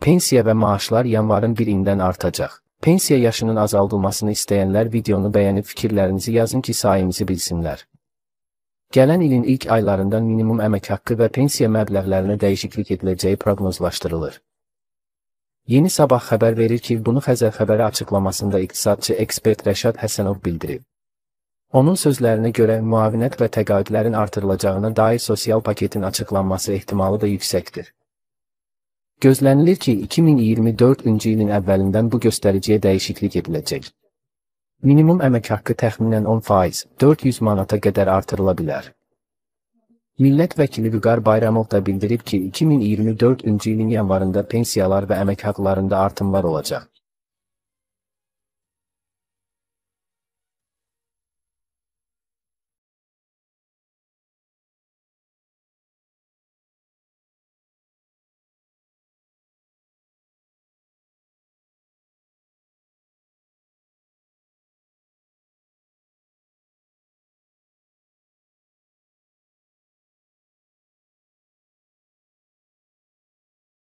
Pensiya və maaşlar yanvarın 1-dən artacaq. Pensiya yaşının azaldılmasını istəyənlər videonu bəyənib fikirlərinizi yazın ki, sayımızı bilsinlər. Gələn ilin ilk aylarından minimum əmək haqqı və pensiya məbləğlərinə dəyişiklik ediləcəyi proqnozlaşdırılır. Yeni Sabah xəbər verir ki, bunu Xəzər xəbəri açıqlamasında iqtisadçı ekspert Rəşad Həsənov bildirib. Onun sözlərinə görə müavinət və təqaüdlərin artırılacağına dair sosial paketin açıqlanması ehtimalı da yüksəkdir. Gözlənilir ki, 2024-cü ilin əvvəlindən bu göstəriciyə dəyişiklik ediləcək. Minimum əmək haqqı təxminən 10%, 400 manata qədər artırıla bilər. Millət vəkili Vüqar Bayramov da bildirib ki, 2024-cü ilin yanvarında pensiyalar və əmək haqlarında artımlar olacaq.